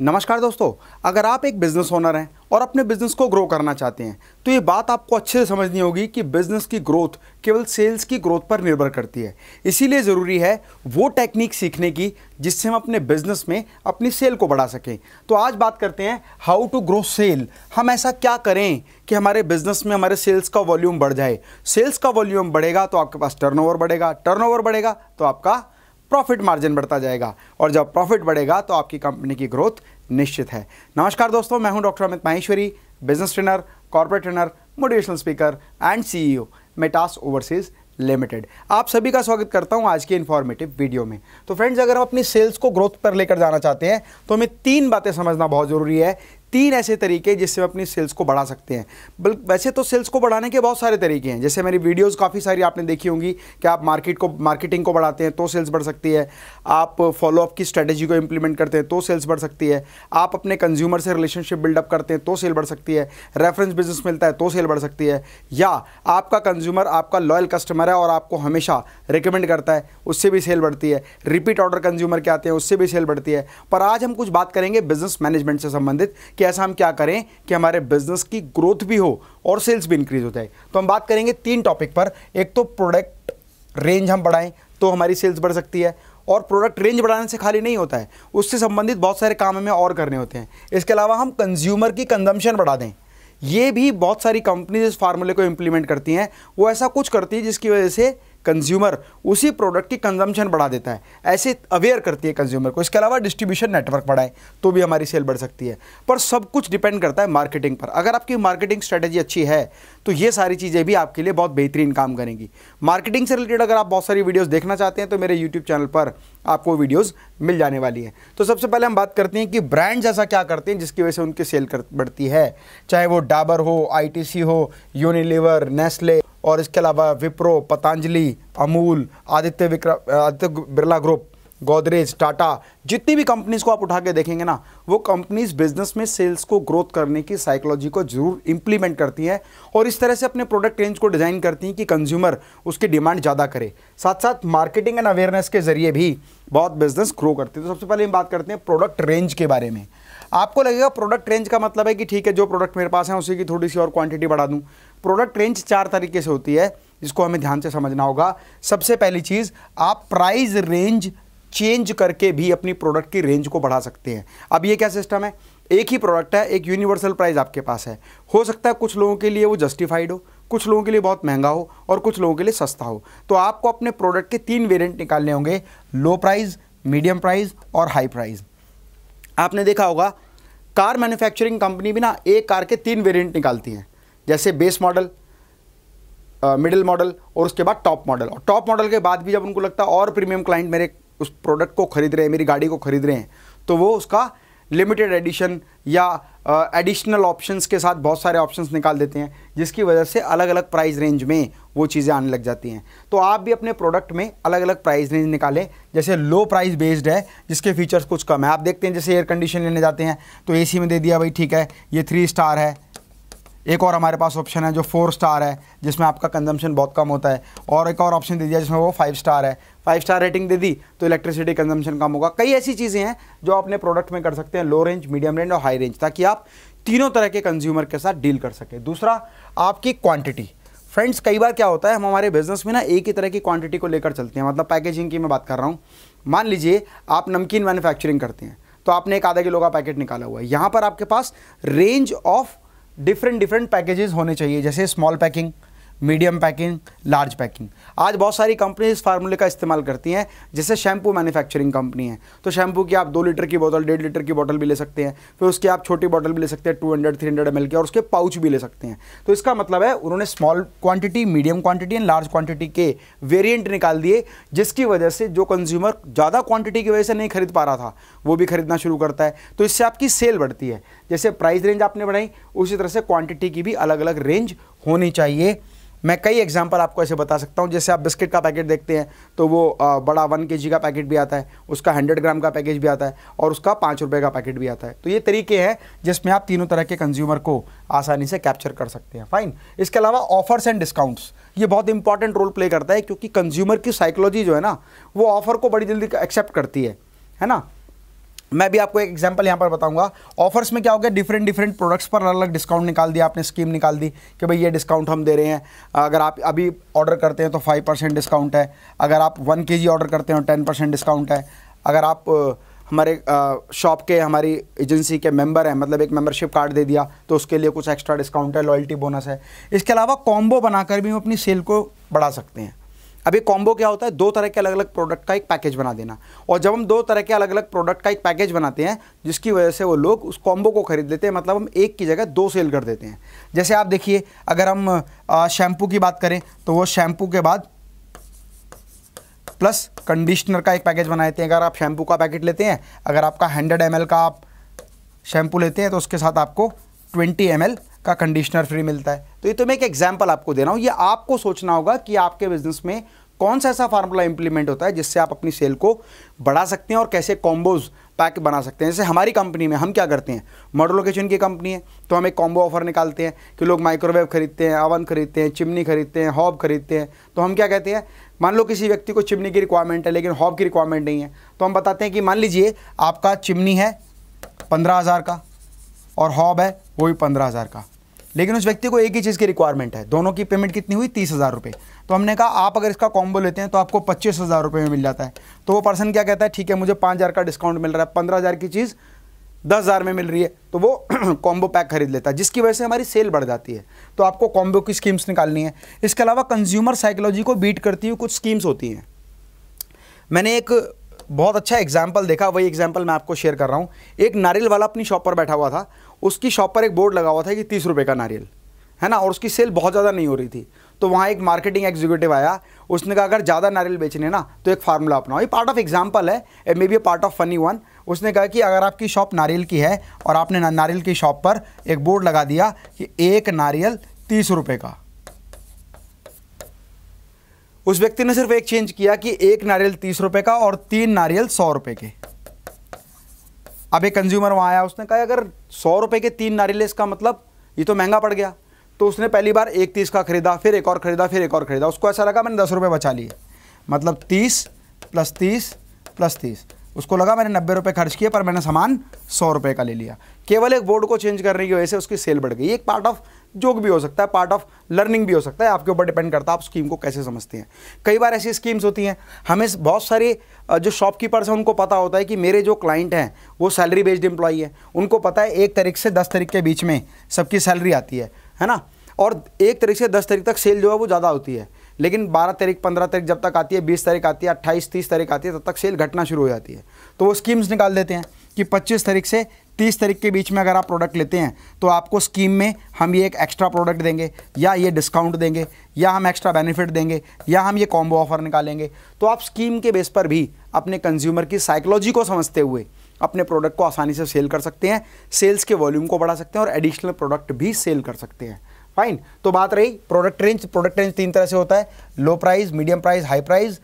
नमस्कार दोस्तों अगर आप एक बिज़नेस ओनर हैं और अपने बिज़नेस को ग्रो करना चाहते हैं तो ये बात आपको अच्छे से समझनी होगी कि बिज़नेस की ग्रोथ केवल सेल्स की ग्रोथ पर निर्भर करती है इसीलिए ज़रूरी है वो टेक्निक सीखने की जिससे हम अपने बिज़नेस में अपनी सेल को बढ़ा सकें तो आज बात करते हैं हाउ टू ग्रो सेल हम ऐसा क्या करें कि हमारे बिज़नेस में हमारे सेल्स का वॉल्यूम बढ़ जाए सेल्स का वॉल्यूम बढ़ेगा तो आपके पास टर्नओवर बढ़ेगा टर्नओवर बढ़ेगा तो आपका प्रॉफिट मार्जिन बढ़ता जाएगा और जब प्रॉफिट बढ़ेगा तो आपकी कंपनी की ग्रोथ निश्चित है नमस्कार दोस्तों मैं हूं doctor Amit Maheshwari business trainer corporate trainer motivational speaker and CEO Metas Overseas Limited आप सभी का स्वागत करता हूं आज के इन्फॉर्मेटिव वीडियो में तो फ्रेंड्स अगर हम अपनी सेल्स को ग्रोथ पर लेकर जाना चाहते हैं तो हमें तीन बातें समझना बहुत ज़रूरी है तीन ऐसे तरीके जिससे हम अपनी सेल्स को बढ़ा सकते हैं बल्कि वैसे तो सेल्स को बढ़ाने के बहुत सारे तरीके हैं जैसे मेरी वीडियोस काफ़ी सारी आपने देखी होंगी कि आप मार्केट को मार्केटिंग को बढ़ाते हैं तो सेल्स बढ़ सकती है आप फॉलोअप की स्ट्रैटेजी को इंप्लीमेंट करते हैं तो सेल्स बढ़ सकती है आप अपने कंज्यूमर से रिलेशनशिप बिल्डअप करते हैं तो सेल बढ़ सकती है रेफरेंस बिजनेस मिलता है तो सेल बढ़ सकती है या आपका कंज्यूमर आपका लॉयल कस्टमर है और आपको हमेशा रिकमेंड करता है उससे भी सेल बढ़ती है रिपीट ऑर्डर कंज्यूमर के आते हैं उससे भी सेल बढ़ती है पर आज हम कुछ बात करेंगे बिजनेस मैनेजमेंट से संबंधित कि ऐसा हम क्या करें कि हमारे बिजनेस की ग्रोथ भी हो और सेल्स भी इंक्रीज हो जाए तो हम बात करेंगे तीन टॉपिक पर एक तो प्रोडक्ट रेंज हम बढ़ाएं तो हमारी सेल्स बढ़ सकती है और प्रोडक्ट रेंज बढ़ाने से खाली नहीं होता है उससे संबंधित बहुत सारे काम हमें और करने होते हैं इसके अलावा हम कंज्यूमर की कंजम्पशन बढ़ा दें ये भी बहुत सारी कंपनीज इस फार्मूले को इम्प्लीमेंट करती हैं वो ऐसा कुछ करती है जिसकी वजह से कंज्यूमर उसी प्रोडक्ट की कंजम्पशन बढ़ा देता है ऐसे अवेयर करती है कंज्यूमर को इसके अलावा डिस्ट्रीब्यूशन नेटवर्क बढ़ाए तो भी हमारी सेल बढ़ सकती है पर सब कुछ डिपेंड करता है मार्केटिंग पर अगर आपकी मार्केटिंग स्ट्रेटेजी अच्छी है तो ये सारी चीज़ें भी आपके लिए बहुत बेहतरीन काम करेंगी मार्केटिंग से रिलेटेड अगर आप बहुत सारी वीडियोज़ देखना चाहते हैं तो मेरे यूट्यूब चैनल पर आपको वीडियोज़ मिल जाने वाली हैं तो सबसे पहले हम बात करते हैं कि ब्रांड्स ऐसा क्या करते हैं जिसकी वजह से उनकी सेल बढ़ती है चाहे वो डाबर हो आई हो यूनिलीवर नेस्ले और इसके अलावा विप्रो पतंजलि अमूल आदित्य विक्रम आदित्य बिरला ग्रुप गोदरेज टाटा जितनी भी कंपनीज को आप उठा के देखेंगे ना वो कंपनीज बिजनेस में सेल्स को ग्रोथ करने की साइकोलॉजी को जरूर इंप्लीमेंट करती हैं और इस तरह से अपने प्रोडक्ट रेंज को डिज़ाइन करती हैं कि कंज्यूमर उसकी डिमांड ज़्यादा करे साथ साथ मार्केटिंग एंड अवेयरनेस के जरिए भी बहुत बिजनेस ग्रो करती है तो सबसे पहले हम बात करते हैं प्रोडक्ट रेंज के बारे में आपको लगेगा प्रोडक्ट रेंज का मतलब है कि ठीक है जो प्रोडक्ट मेरे पास है उसी की थोड़ी सी और क्वांटिटी बढ़ा दूँ प्रोडक्ट रेंज चार तरीके से होती है इसको हमें ध्यान से समझना होगा सबसे पहली चीज़ आप प्राइस रेंज चेंज करके भी अपनी प्रोडक्ट की रेंज को बढ़ा सकते हैं अब ये क्या सिस्टम है एक ही प्रोडक्ट है एक यूनिवर्सल प्राइस आपके पास है हो सकता है कुछ लोगों के लिए वो जस्टिफाइड हो कुछ लोगों के लिए बहुत महंगा हो और कुछ लोगों के लिए सस्ता हो तो आपको अपने प्रोडक्ट के तीन वेरिएंट निकालने होंगे लो प्राइस मीडियम प्राइस और हाई प्राइस आपने देखा होगा कार मैन्युफैक्चरिंग कंपनी भी ना एक कार के तीन वेरिएंट निकालती हैं जैसे बेस मॉडल मिडिल मॉडल और उसके बाद टॉप मॉडल और टॉप मॉडल के बाद भी जब उनको लगता है और प्रीमियम क्लाइंट मेरे उस प्रोडक्ट को खरीद रहे हैं मेरी गाड़ी को खरीद रहे हैं तो वो उसका लिमिटेड एडिशन या एडिशनल uh, ऑप्शंस के साथ बहुत सारे ऑप्शंस निकाल देते हैं जिसकी वजह से अलग अलग प्राइस रेंज में वो चीज़ें आने लग जाती हैं तो आप भी अपने प्रोडक्ट में अलग अलग प्राइस रेंज निकालें जैसे लो प्राइस बेस्ड है जिसके फीचर्स कुछ कम है आप देखते हैं जैसे एयर कंडीशन लेने जाते हैं तो ए में दे दिया भाई ठीक है ये थ्री स्टार है एक और हमारे पास ऑप्शन है जो फोर स्टार है जिसमें आपका कंजम्पशन बहुत कम होता है और एक और ऑप्शन दे दिया जिसमें वो फाइव स्टार है फाइव स्टार रेटिंग दे दी तो इलेक्ट्रिसिटी कंजम्पशन कम होगा कई ऐसी चीज़ें हैं जो अपने प्रोडक्ट में कर सकते हैं लो रेंज मीडियम रेंज और हाई रेंज ताकि आप तीनों तरह के कंज्यूमर के साथ डील कर सकें दूसरा आपकी क्वांटिटी फ्रेंड्स कई बार क्या होता है हम हमारे बिजनेस में ना एक ही तरह की क्वांटिटी को लेकर चलते हैं मतलब पैकेजिंग की मैं बात कर रहा हूँ मान लीजिए आप नमकीन मैन्युफैक्चरिंग करते हैं तो आपने एक आधा किलो का पैकेट निकाला हुआ है यहाँ पर आपके पास range of different different packages होने चाहिए जैसे small packing medium packing large packing आज बहुत सारी कंपनी इस फार्मूले का इस्तेमाल करती हैं जैसे शैम्पू मैन्युफैक्चरिंग कंपनी है तो शैम्पू की आप दो लीटर की बोतल डेढ़ लीटर की बोतल भी ले सकते हैं फिर उसकी आप छोटी बोतल भी ले सकते हैं two hundred three hundred M की और उसके पाउच भी ले सकते हैं तो इसका मतलब है उन्होंने small quantity medium quantity and large quantity के वेरियंट निकाल दिए जिसकी वजह से जो कंज्यूमर ज़्यादा क्वांटिटी की वजह से नहीं खरीद पा रहा था वो भी खरीदना शुरू करता है तो इससे आपकी सेल बढ़ती है जैसे प्राइस रेंज आपने बढ़ाई उसी तरह से क्वांटिटी की भी अलग अलग रेंज होनी चाहिए मैं कई एग्जांपल आपको ऐसे बता सकता हूँ जैसे आप बिस्किट का पैकेट देखते हैं तो वो बड़ा वन के का पैकेट भी आता है उसका हंड्रेड ग्राम का पैकेज भी आता है और उसका पाँच रुपये का पैकेट भी आता है तो ये तरीके हैं जिसमें आप तीनों तरह के कंज्यूमर को आसानी से कैप्चर कर सकते हैं फाइन इसके अलावा ऑफर्स एंड डिस्काउंट्स ये बहुत इंपॉर्टेंट रोल प्ले करता है क्योंकि कंज्यूमर की साइकोलॉजी जो है ना वो ऑफर को बड़ी जल्दी एक्सेप्ट करती है है ना मैं भी आपको एक एग्जांपल यहाँ पर बताऊंगा ऑफर्स में क्या हो गया डिफरेंट डिफरेंट प्रोडक्ट्स पर अलग अलग डिस्काउंट निकाल दिया आपने स्कीम निकाल दी कि भाई ये डिस्काउंट हम दे रहे हैं अगर आप अभी ऑर्डर करते हैं तो फाइव परसेंट डिस्काउंट है अगर आप वन के जी ऑर्डर करते हैं तो टेन परसेंट डिस्काउंट है अगर आप हमारे शॉप के हमारी एजेंसी के मेंबर हैं मतलब एक मेंबरशिप कार्ड दे दिया तो उसके लिए कुछ एक्स्ट्रा डिस्काउंट है लॉयल्टी बोनस है इसके अलावा कॉम्बो बनाकर भी हम अपनी सेल को बढ़ा सकते हैं अब ये कॉम्बो क्या होता है दो तरह के अलग अलग प्रोडक्ट का एक पैकेज बना देना और जब हम दो तरह के अलग अलग प्रोडक्ट का एक पैकेज बनाते हैं जिसकी वजह से वो लोग उस कॉम्बो को खरीद लेते हैं मतलब हम एक की जगह दो सेल कर देते हैं जैसे आप देखिए अगर हम शैम्पू की बात करें तो वो शैम्पू के बाद प्लस कंडीशनर का एक पैकेज लेते हैं अगर आप शैम्पू का पैकेट लेते हैं अगर आपका हंड्रेड एम का आप शैम्पू लेते हैं तो उसके साथ आपको ट्वेंटी एम का कंडीशनर फ्री मिलता है तो ये तो मैं एक एग्जाम्पल आपको दे रहा हूँ ये आपको सोचना होगा कि आपके बिजनेस में कौन सा ऐसा फार्मूला इंप्लीमेंट होता है जिससे आप अपनी सेल को बढ़ा सकते हैं और कैसे कॉम्बोज पैक बना सकते हैं जैसे हमारी कंपनी में हम क्या करते हैं मॉडल लोकेशन की कंपनी है तो हम एक कॉम्बो ऑफर निकालते हैं कि लोग माइक्रोवेव खरीदते हैं अवन खरीदते हैं चिमनी खरीदते हैं हॉब खरीदते हैं तो हम क्या कहते हैं मान लो किसी व्यक्ति को चिमनी की रिक्वायरमेंट है लेकिन हॉब की रिक्वायरमेंट नहीं है तो हम बताते हैं कि मान लीजिए आपका चिमनी है पंद्रह हज़ार का और हॉब है वो भी पंद्रह हज़ार का लेकिन उस व्यक्ति को एक ही चीज़ की रिक्वायरमेंट है दोनों की पेमेंट कितनी हुई तीस हज़ार रुपये तो हमने कहा आप अगर इसका कॉम्बो लेते हैं तो आपको पच्चीस हज़ार रुपये में मिल जाता है तो वो पर्सन क्या कहता है ठीक है मुझे पाँच हज़ार का डिस्काउंट मिल रहा है पंद्रह हज़ार की चीज़ दस हज़ार में मिल रही है तो वो कॉम्बो पैक खरीद लेता है जिसकी वजह से हमारी सेल बढ़ जाती है तो आपको कॉम्बो की स्कीम्स निकालनी है इसके अलावा कंज्यूमर साइकोलॉजी को बीट करती हुई कुछ स्कीम्स होती हैं मैंने एक बहुत अच्छा एग्जाम्पल देखा वही एग्जाम्पल मैं आपको शेयर कर रहा हूँ एक नारियल वाला अपनी शॉप पर बैठा हुआ था उसकी शॉप पर एक बोर्ड लगा हुआ था कि तीस रुपये का नारियल है ना और उसकी सेल बहुत ज़्यादा नहीं हो रही थी तो वहाँ एक मार्केटिंग एग्जीक्यूटिव आया उसने कहा अगर ज़्यादा नारियल बेचने ना तो एक फार्मूला अपनाओ ये पार्ट ऑफ एग्जाम्पल है a maybe a part of funny one उसने कहा कि अगर आपकी शॉप नारियल की है और आपने नारियल की शॉप पर एक बोर्ड लगा दिया कि एक नारियल तीस रुपये का उस व्यक्ति ने सिर्फ एक चेंज किया कि एक नारियल तीस रुपये का और तीन नारियल सौ रुपये के अब एक कंज्यूमर वहाँ आया उसने कहा अगर सौ रुपये के तीन नारियल इसका मतलब ये तो महंगा पड़ गया तो उसने पहली बार एक तीस का खरीदा फिर एक और ख़रीदा फिर एक और ख़रीदा उसको ऐसा लगा मैंने दस रुपये बचा लिए मतलब तीस प्लस तीस प्लस तीस उसको लगा मैंने नब्बे रुपये खर्च किए पर मैंने सामान सौ रुपये का ले लिया केवल एक बोर्ड को चेंज करने की वजह से उसकी सेल बढ़ गई एक पार्ट ऑफ जोक भी हो सकता है पार्ट ऑफ लर्निंग भी हो सकता है आपके ऊपर डिपेंड करता है आप स्कीम को कैसे समझते हैं कई बार ऐसी स्कीम्स होती हैं हमें बहुत सारे जो शॉपकीपर्स हैं उनको पता होता है कि मेरे जो क्लाइंट हैं वो सैलरी बेस्ड एम्प्लॉई है उनको पता है एक तारीख से दस तारीख के बीच में सबकी सैलरी आती है है ना और एक तारीख से दस तारीख तक सेल जो है वो ज़्यादा होती है लेकिन 12 तारीख 15 तारीख जब तक आती है 20 तारीख आती है 28 30 तारीख आती है तब तक सेल घटना शुरू हो जाती है तो वो स्कीम्स निकाल देते हैं कि 25 तारीख से तीस तारीख के बीच में अगर आप प्रोडक्ट लेते हैं तो आपको स्कीम में हम ये एक एक्स्ट्रा प्रोडक्ट देंगे या ये डिस्काउंट देंगे या हम एक्स्ट्रा बेनिफिट देंगे या हम ये कॉम्बो ऑफर निकालेंगे तो आप स्कीम के बेस पर भी अपने कंज्यूमर की साइकोलॉजी को समझते हुए अपने प्रोडक्ट को आसानी से सेल कर सकते हैं सेल्स के वॉल्यूम को बढ़ा सकते हैं और एडिशनल प्रोडक्ट भी सेल कर सकते हैं फाइन तो बात रही प्रोडक्ट रेंज प्रोडक्ट रेंज तीन तरह से होता है low price medium price high price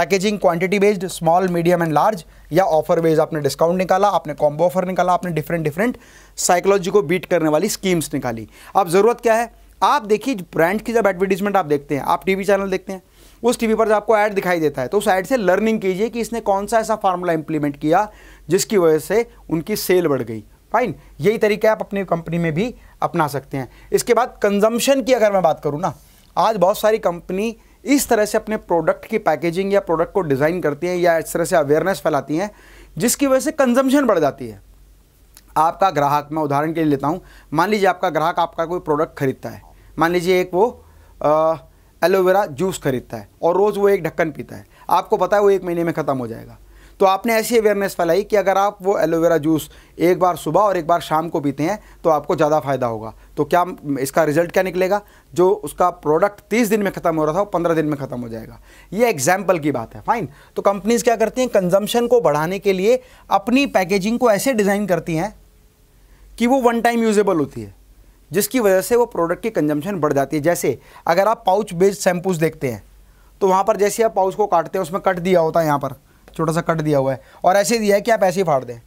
packaging quantity based small medium and large या ऑफर बेस्ड आपने डिस्काउंट निकाला आपने कॉम्बो ऑफर निकाला आपने डिफरेंट डिफरेंट साइकोलॉजी को बीट करने वाली स्कीम्स निकाली अब ज़रूरत क्या है आप देखिए ब्रांड की जब एडवर्टीजमेंट आप देखते हैं आप टीवी चैनल देखते हैं उस टीवी पर जब आपको ऐड दिखाई देता है तो उस ऐड से लर्निंग कीजिए कि इसने कौन सा ऐसा फार्मूला इंप्लीमेंट किया जिसकी वजह से उनकी सेल बढ़ गई फाइन यही तरीका आप अपनी कंपनी में भी अपना सकते हैं इसके बाद कंजम्पशन की अगर मैं बात करूँ ना आज बहुत सारी कंपनी इस तरह से अपने प्रोडक्ट की पैकेजिंग या प्रोडक्ट को डिज़ाइन करती हैं या इस तरह से अवेयरनेस फैलाती हैं जिसकी वजह से कंजम्पशन बढ़ जाती है आपका ग्राहक मैं उदाहरण के लिए लेता हूँ मान लीजिए आपका ग्राहक आपका कोई प्रोडक्ट खरीदता है मान लीजिए एक वो एलोवेरा जूस खरीदता है और रोज़ वो एक ढक्कन पीता है आपको पता है वो एक महीने में ख़त्म हो जाएगा तो आपने ऐसी अवेयरनेस फैलाई कि अगर आप वो एलोवेरा जूस एक बार सुबह और एक बार शाम को पीते हैं तो आपको ज़्यादा फ़ायदा होगा तो क्या इसका रिजल्ट क्या निकलेगा जो उसका प्रोडक्ट तीस दिन में ख़त्म हो रहा था वो पंद्रह दिन में ख़त्म हो जाएगा ये एग्जाम्पल की बात है फाइन तो कंपनीज़ क्या करती हैं कंजम्पशन को बढ़ाने के लिए अपनी पैकेजिंग को ऐसे डिज़ाइन करती हैं कि वो वन टाइम यूजेबल होती है जिसकी वजह से वो प्रोडक्ट की कंजम्पशन बढ़ जाती है जैसे अगर आप पाउच बेस्ड शैम्पूज़ देखते हैं तो वहाँ पर जैसे आप पाउच को काटते हैं उसमें कट दिया होता है यहाँ पर छोटा सा कट दिया हुआ है और ऐसे दिया है कि आप ऐसे ही फाड़ दें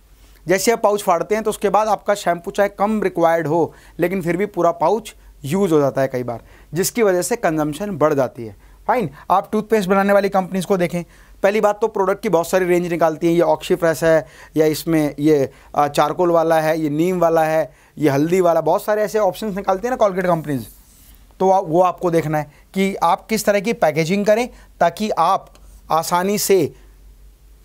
जैसे आप पाउच फाड़ते हैं तो उसके बाद आपका शैम्पू चाहे कम रिक्वायर्ड हो लेकिन फिर भी पूरा पाउच यूज़ हो जाता है कई बार जिसकी वजह से कंजम्पशन बढ़ जाती है फाइन आप टूथपेस्ट बनाने वाली कंपनीज़ को देखें पहली बात तो प्रोडक्ट की बहुत सारी रेंज निकालती हैं ये ऑक्सी फ्रेश है या इसमें ये चारकोल वाला है ये नीम वाला है ये हल्दी वाला बहुत सारे ऐसे ऑप्शन निकालती हैं ना कॉलगेट कंपनीज़ तो वो आपको देखना है कि आप किस तरह की पैकेजिंग करें ताकि आप आसानी से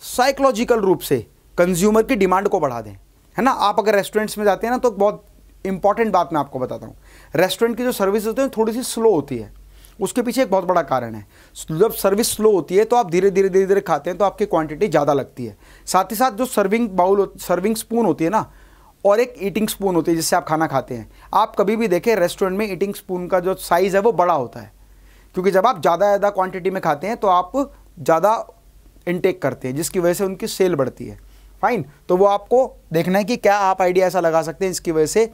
साइकोलॉजिकल रूप से कंज्यूमर की डिमांड को बढ़ा दें है ना आप अगर रेस्टोरेंट्स में जाते हैं ना तो बहुत इंपॉर्टेंट बात मैं आपको बताता हूँ रेस्टोरेंट की जो सर्विस होती है थोड़ी सी स्लो होती है उसके पीछे एक बहुत बड़ा कारण है जब सर्विस स्लो होती है तो आप धीरे धीरे धीरे धीरे खाते हैं तो आपकी क्वांटिटी ज़्यादा लगती है साथ ही साथ जो सर्विंग बाउल सर्विंग स्पून होती है ना और एक ईटिंग स्पून होती है जिससे आप खाना खाते हैं आप कभी भी देखें रेस्टोरेंट में ईटिंग स्पून का जो साइज़ है वो बड़ा होता है क्योंकि जब आप ज़्यादा ज़्यादा क्वांटिटी में खाते हैं तो आप ज़्यादा इनटेक करते हैं जिसकी वजह से उनकी सेल बढ़ती है फाइन तो वो आपको देखना है कि क्या आप आइडिया ऐसा लगा सकते हैं इसकी वजह से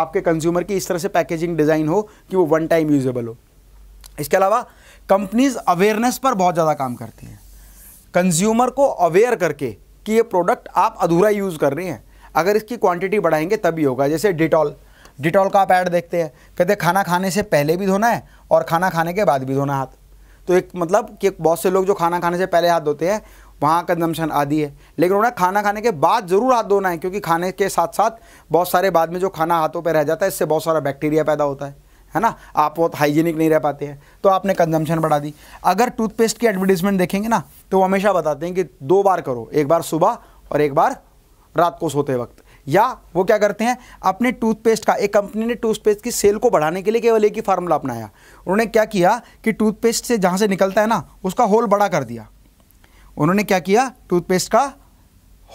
आपके कंज्यूमर की इस तरह से पैकेजिंग डिज़ाइन हो कि वो वन टाइम यूजेबल हो इसके अलावा कंपनीज अवेयरनेस पर बहुत ज़्यादा काम करती हैं कंज्यूमर को अवेयर करके कि ये प्रोडक्ट आप अधूरा यूज़ कर रहे हैं अगर इसकी क्वांटिटी बढ़ाएंगे तभी होगा जैसे डिटॉल डिटॉल का आप ऐड देखते हैं कहते हैं खाना खाने से पहले भी धोना है और खाना खाने के बाद भी धोना हाथ तो एक मतलब कि बहुत से लोग जो खाना खाने से पहले हाथ धोते हैं वहाँ कंजम्पशन आदि है लेकिन उन्हें खाना खाने के बाद ज़रूर हाथ धोना है क्योंकि खाने के साथ साथ बहुत सारे बाद में जो खाना हाथों पर रह जाता है इससे बहुत सारा बैक्टीरिया पैदा होता है है ना आप बहुत हाइजीनिक नहीं रह पाते हैं तो आपने कंजम्पशन बढ़ा दी अगर टूथपेस्ट की एडवर्टीजमेंट देखेंगे ना तो वो हमेशा बताते हैं कि दो बार करो एक बार सुबह और एक बार रात को सोते वक्त या वो क्या करते हैं अपने टूथपेस्ट का एक कंपनी ने टूथपेस्ट की सेल को बढ़ाने के लिए केवल एक ही फार्मूला अपनाया उन्होंने क्या किया कि टूथपेस्ट से जहाँ से निकलता है ना उसका होल बड़ा कर दिया उन्होंने क्या किया टूथपेस्ट का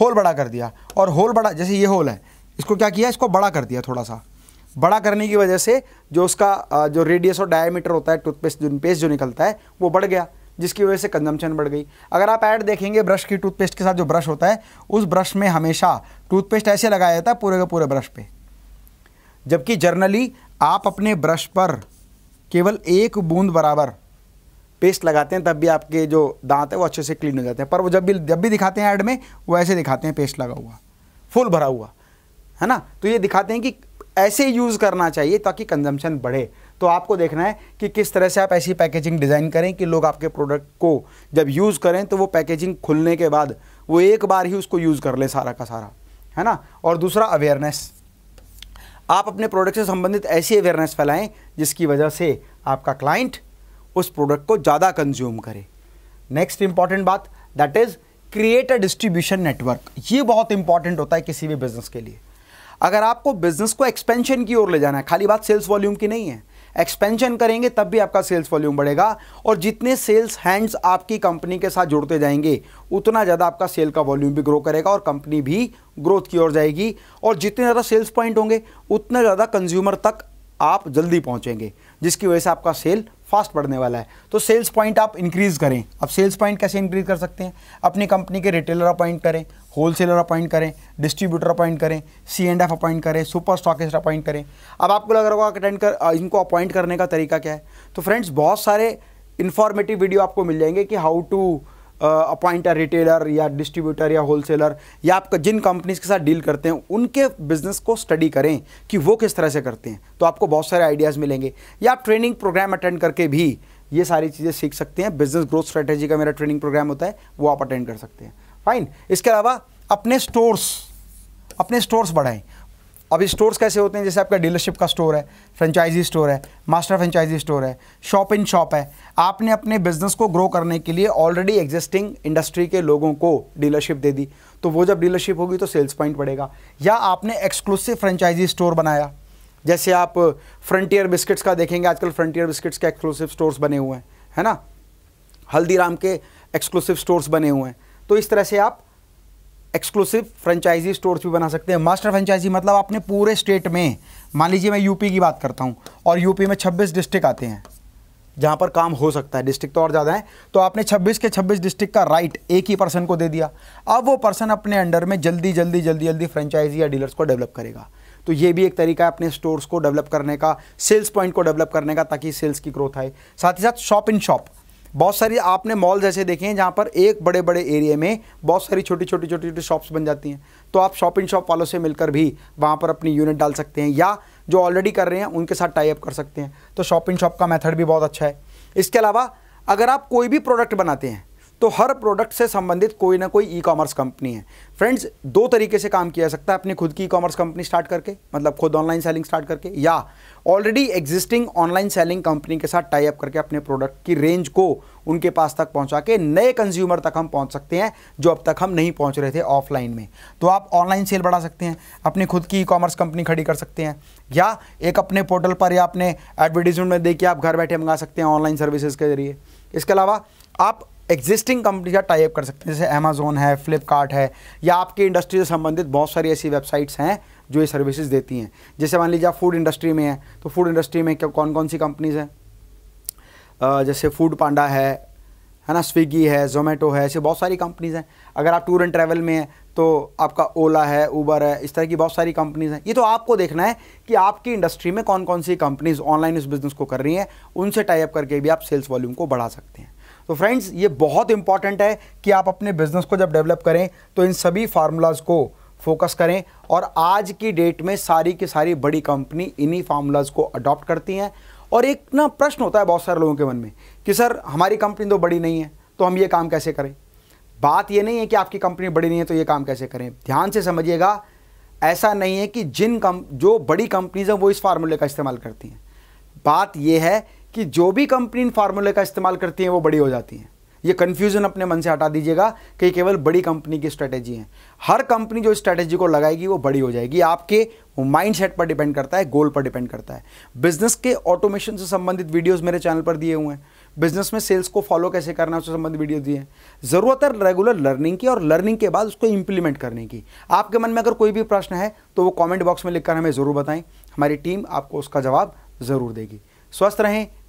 होल बड़ा कर दिया और होल बड़ा जैसे ये होल है इसको क्या किया इसको बड़ा कर दिया थोड़ा सा बड़ा करने की वजह से जो उसका जो रेडियस और डायमीटर होता है टूथपेस्ट जो पेस्ट जो निकलता है वो बढ़ गया जिसकी वजह से कंजम्पशन बढ़ गई अगर आप ऐड देखेंगे ब्रश की टूथपेस्ट के साथ जो ब्रश होता है उस ब्रश में हमेशा टूथपेस्ट ऐसे लगाया जाता है पूरे का पूरे ब्रश पे जबकि जर्नली आप अपने ब्रश पर केवल एक बूंद बराबर पेस्ट लगाते हैं तब भी आपके जो दांत है वो अच्छे से क्लीन हो जाते हैं पर वो जब भी जब भी दिखाते हैं ऐड में वो ऐसे दिखाते हैं पेस्ट लगा हुआ फुल भरा हुआ है ना तो ये दिखाते हैं कि ऐसे यूज़ करना चाहिए ताकि कंजम्पशन बढ़े तो आपको देखना है कि किस तरह से आप ऐसी पैकेजिंग डिज़ाइन करें कि लोग आपके प्रोडक्ट को जब यूज़ करें तो वो पैकेजिंग खुलने के बाद वो एक बार ही उसको यूज़ कर ले सारा का सारा है ना और दूसरा अवेयरनेस आप अपने प्रोडक्ट से संबंधित ऐसी अवेयरनेस फैलाएं जिसकी वजह से आपका क्लाइंट उस प्रोडक्ट को ज़्यादा कंज्यूम करे नेक्स्ट इंपॉर्टेंट बात that is create a distribution network ये बहुत इंपॉर्टेंट होता है किसी भी बिजनेस के लिए अगर आपको बिजनेस को एक्सपेंशन की ओर ले जाना है खाली बात सेल्स वॉल्यूम की नहीं है एक्सपेंशन करेंगे तब भी आपका सेल्स वॉल्यूम बढ़ेगा और जितने सेल्स हैंड्स आपकी कंपनी के साथ जुड़ते जाएंगे उतना ज़्यादा आपका सेल का वॉल्यूम भी ग्रो करेगा और कंपनी भी ग्रोथ की ओर जाएगी और जितने ज़्यादा सेल्स पॉइंट होंगे उतना ज़्यादा कंज्यूमर तक आप जल्दी पहुँचेंगे जिसकी वजह से आपका सेल फास्ट बढ़ने वाला है तो सेल्स पॉइंट आप इंक्रीज़ करें अब सेल्स पॉइंट कैसे इंक्रीज़ कर सकते हैं अपनी कंपनी के रिटेलर अपॉइंट करें होलसेलर अपॉइंट करें डिस्ट्रीब्यूटर अपॉइंट करें सी एंड एफ अपॉइंट करें सुपर स्टॉकिस्ट अपॉइंट करें अब आपको लग रहा होगा अटेंड कर इनको अपॉइंट करने का तरीका क्या है तो फ्रेंड्स बहुत सारे इन्फॉर्मेटिव वीडियो आपको मिल जाएंगे कि हाउ टू अपॉइंट या रिटेलर या डिस्ट्रीब्यूटर या होलसेलर या आपका जिन कंपनीज के साथ डील करते हैं उनके बिजनेस को स्टडी करें कि वो किस तरह से करते हैं तो आपको बहुत सारे आइडियाज़ मिलेंगे या आप ट्रेनिंग प्रोग्राम अटेंड करके भी ये सारी चीज़ें सीख सकते हैं बिजनेस ग्रोथ स्ट्रैटेजी का मेरा ट्रेनिंग प्रोग्राम होता है वो आप अटेंड कर सकते हैं फाइन इसके अलावा अपने स्टोर्स अपने स्टोर्स बढ़ाएं अभी स्टोर्स कैसे होते हैं जैसे आपका डीलरशिप का स्टोर है फ्रेंचाइजी स्टोर है मास्टर फ्रेंचाइजी स्टोर है शॉप इन शॉप है आपने अपने बिजनेस को ग्रो करने के लिए ऑलरेडी एग्जिस्टिंग इंडस्ट्री के लोगों को डीलरशिप दे दी तो वो जब डीलरशिप होगी तो सेल्स पॉइंट बढ़ेगा या आपने एक्सक्लूसिव फ्रेंचाइजी स्टोर बनाया जैसे आप फ्रंटियर uh, बिस्किट्स का देखेंगे आजकल फ्रंटियर बिस्किट्स के एक्सक्लूसिव स्टोर्स बने हुए हैं है ना हल्दीराम के एक्सक्लूसिव स्टोर्स बने हुए हैं तो इस तरह से आप एक्सक्लूसिव फ्रेंचाइजी स्टोर्स भी बना सकते हैं मास्टर फ्रेंचाइजी मतलब आपने पूरे स्टेट में मान लीजिए मैं यूपी की बात करता हूँ और यूपी में 26 डिस्ट्रिक्ट आते हैं जहाँ पर काम हो सकता है डिस्ट्रिक्ट तो और ज़्यादा है तो आपने 26 के 26 डिस्ट्रिक्ट का राइट एक ही पर्सन को दे दिया अब वो पर्सन अपने अंडर में जल्दी जल्दी जल्दी जल्दी फ्रेंचाइजी या डीलर्स को डेवलप करेगा तो ये भी एक तरीका है अपने स्टोर्स को डेवलप करने का सेल्स पॉइंट को डेवलप करने का ताकि सेल्स की ग्रोथ आए साथ ही साथ शॉप इन शॉप बहुत सारी आपने मॉल जैसे देखे हैं जहाँ पर एक बड़े बड़े एरिए में बहुत सारी छोटी छोटी छोटी छोटी शॉप्स बन जाती हैं तो आप शॉपिंग शॉप वालों से मिलकर भी वहाँ पर अपनी यूनिट डाल सकते हैं या जो ऑलरेडी कर रहे हैं उनके साथ टाइप कर सकते हैं तो शॉपिंग शॉप का मैथड भी बहुत अच्छा है इसके अलावा अगर आप कोई भी प्रोडक्ट बनाते हैं तो हर प्रोडक्ट से संबंधित कोई ना कोई ई कॉमर्स कंपनी है फ्रेंड्स दो तरीके से काम किया सकता है अपनी खुद की ई कॉमर्स कंपनी स्टार्ट करके मतलब खुद ऑनलाइन सेलिंग स्टार्ट करके या already existing online selling company के साथ टाई अप करके अपने प्रोडक्ट की रेंज को उनके पास तक पहुंचा के नए कंज्यूमर तक हम पहुंच सकते हैं जो अब तक हम नहीं पहुंच रहे थे ऑफलाइन में तो आप ऑनलाइन सेल बढ़ा सकते हैं अपनी खुद की ई कॉमर्स कंपनी खड़ी कर सकते हैं या एक अपने पोर्टल पर या अपने एडवर्टीजमेंट में देखिए आप घर बैठे मंगा सकते हैं ऑनलाइन सर्विसेज के जरिए इसके अलावा आप एग्जिस्टिंग कंपनी का टाइप कर सकते हैं जैसे अमेजोन है फ्लिपकार्ट है या आपकी इंडस्ट्री से संबंधित बहुत सारी ऐसी वेबसाइट्स हैं जो ये सर्विसेज देती हैं जैसे मान लीजिए आप फूड इंडस्ट्री में हैं तो फूड इंडस्ट्री में कौन कौन सी कंपनीज़ हैं जैसे फूड पांडा है है ना स्विगी है जोमेटो है ऐसे बहुत सारी कंपनीज़ हैं अगर आप टूर एंड ट्रैवल में हैं तो आपका ओला है ऊबर है इस तरह की बहुत सारी कंपनीज़ हैं ये तो आपको देखना है कि आपकी इंडस्ट्री में कौन कौन सी कंपनीज़ ऑनलाइन इस बिज़नेस को कर रही हैं उनसे टाइप करके भी आप सेल्स वॉल्यूम को बढ़ा सकते हैं तो फ्रेंड्स ये बहुत इंपॉर्टेंट है कि आप अपने बिजनेस को जब डेवलप करें तो इन सभी फार्मूलाज को फोकस करें और आज की डेट में सारी की सारी बड़ी कंपनी इन्हीं फार्मूलाज को अडॉप्ट करती हैं और एक ना प्रश्न होता है बहुत सारे लोगों के मन में कि सर हमारी कंपनी तो बड़ी नहीं है तो हम ये काम कैसे करें बात ये नहीं है कि आपकी कंपनी बड़ी नहीं है तो ये काम कैसे करें ध्यान से समझिएगा ऐसा नहीं है कि जिन कम जो बड़ी कंपनीज हैं वो इस फार्मूले का इस्तेमाल करती हैं बात यह है कि जो भी कंपनी इन फार्मूले का इस्तेमाल करती हैं वो बड़ी हो जाती हैं ये कन्फ्यूज़न अपने मन से हटा दीजिएगा कि केवल बड़ी कंपनी की स्ट्रैटेजी है हर कंपनी जो स्ट्रैटेजी को लगाएगी वो बड़ी हो जाएगी आपके माइंड सेट पर डिपेंड करता है गोल पर डिपेंड करता है बिजनेस के ऑटोमेशन से संबंधित वीडियोस मेरे चैनल पर दिए हुए हैं बिजनेस में सेल्स को फॉलो कैसे करना है उससे संबंधित वीडियो दिए हैं ज़रूरत है रेगुलर लर्निंग की और लर्निंग के बाद उसको इंप्लीमेंट करने की आपके मन में अगर कोई भी प्रश्न है तो वो कॉमेंट बॉक्स में लिखकर हमें ज़रूर बताएं हमारी टीम आपको उसका जवाब ज़रूर देगी स्वस्थ रहें